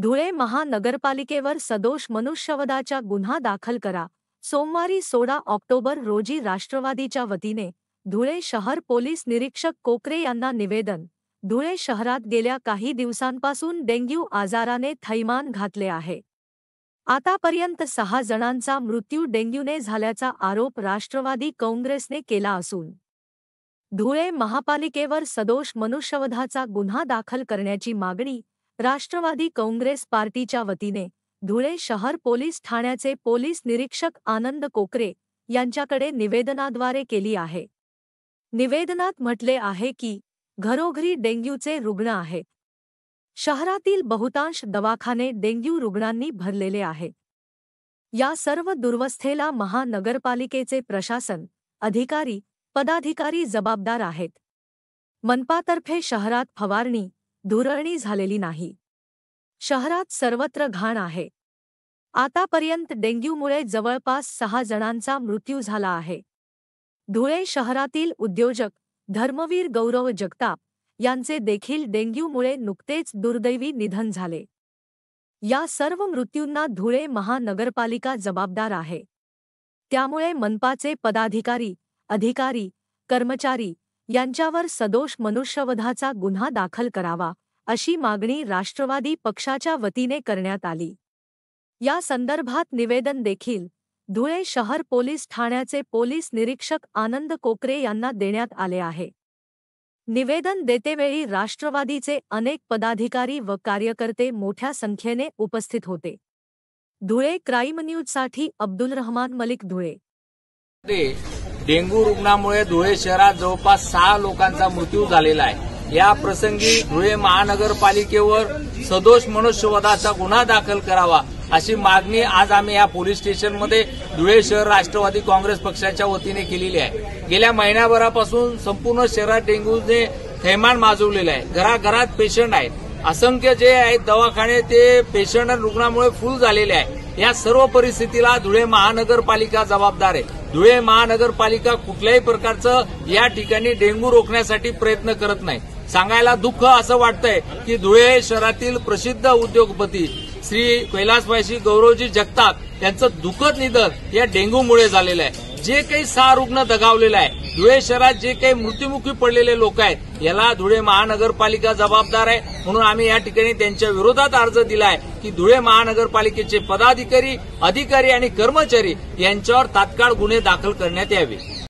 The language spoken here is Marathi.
धुळे महानगरपालिकेवर सदोष मनुष्यवधाचा गुन्हा दाखल करा सोमवारी सोळा ऑक्टोबर रोजी राष्ट्रवादीच्या वतीने धुळे शहर पोलीस निरीक्षक कोकरे यांना निवेदन धुळे शहरात गेल्या काही दिवसांपासून डेंग्यू आजाराने थैमान घातले आहे आतापर्यंत सहा जणांचा मृत्यू डेंग्यूने झाल्याचा आरोप राष्ट्रवादी काँग्रेसने केला असून धुळे महापालिकेवर सदोष मनुष्यवधाचा गुन्हा दाखल करण्याची मागणी राष्ट्रवादी काँग्रेस पार्टीच्या वतीने धुळे शहर पोलीस ठाण्याचे पोलीस निरीक्षक आनंद कोकरे यांच्याकडे निवेदनाद्वारे केली आहे निवेदनात म्हटले आहे की घरोघरी डेंग्यूचे रुग्ण आहेत शहरातील बहुतांश दवाखाने डेंग्यू रुग्णांनी भरलेले आहे या सर्व दुर्वस्थेला महानगरपालिकेचे प्रशासन अधिकारी पदाधिकारी जबाबदार आहेत मनपातर्फे शहरात फवारणी धुरळणी झालेली नाही शहरात सर्वत्र घाण आहे आतापर्यंत डेंग्यूमुळे जवळपास सहा जणांचा मृत्यू झाला आहे धुळे शहरातील उद्योजक धर्मवीर गौरव जगताप यांचे देखील डेंग्यूमुळे नुकतेच दुर्दैवी निधन झाले या सर्व मृत्यूंना धुळे महानगरपालिका जबाबदार आहे त्यामुळे मनपाचे पदाधिकारी अधिकारी कर्मचारी यांच्यावर सदोष मनुष्यवधाचा गुन्हा दाखल करावा अशी मागणी राष्ट्रवादी पक्षाच्या वतीने करण्यात आली या संदर्भात निवेदन देखील धुळे शहर पोलीस ठाण्याचे पोलीस निरीक्षक आनंद कोकरे यांना देण्यात आले आहे निवेदन देतेवेळी राष्ट्रवादीचे अनेक पदाधिकारी व कार्यकर्ते मोठ्या संख्येने उपस्थित होते धुळे क्राईम न्यूजसाठी अब्दुल रहमान मलिक धुळे डेंग्यू रुग्णामुळे धुळे शहरात जवळपास सहा लोकांचा मृत्यू झालेला आहे या प्रसंगी धुळे महानगरपालिकेवर सदोष मनुष्यवधाचा गुन्हा दाखल करावा अशी मागणी आज आम्ही या पोलीस स्टेशनमध्ये धुळे शहर राष्ट्रवादी काँग्रेस पक्षाच्या वतीने केलेली आहे गेल्या महिन्याभरापासून संपूर्ण शहरात डेंग्यूने थैमान माजवलेलं आहे घराघरात पेशंट आहेत असंख्य जे आहेत दवाखाने ते पेशंट रुग्णामुळे फुल झालेले आहे या सर्व परिस्थितीला धुळे महानगरपालिका जबाबदार आहे धुळे महानगरपालिका कुठल्याही प्रकारचं या ठिकाणी डेंग्यू रोखण्यासाठी प्रयत्न करत नाही सांगायला दुःख असं वाटतंय की धुळे शहरातील प्रसिद्ध उद्योगपती श्री कैलासवासी गौरवजी जगताप यांचं दुःखद निधन या डेंग्यूमुळे झालेलं आहे जे काही सहा रुग्ण दगावलेला आहे धुळे शहरात जे काही मृत्यूमुखी पडलेले लोक आहेत याला धुळे महानगरपालिका जबाबदार आहे म्हणून आम्ही या ठिकाणी त्यांच्या विरोधात अर्ज दिला आहे की धुळे महानगरपालिकेचे पदाधिकारी अधिकारी आणि कर्मचारी यांच्यावर तात्काळ गुन्हे दाखल करण्यात यावे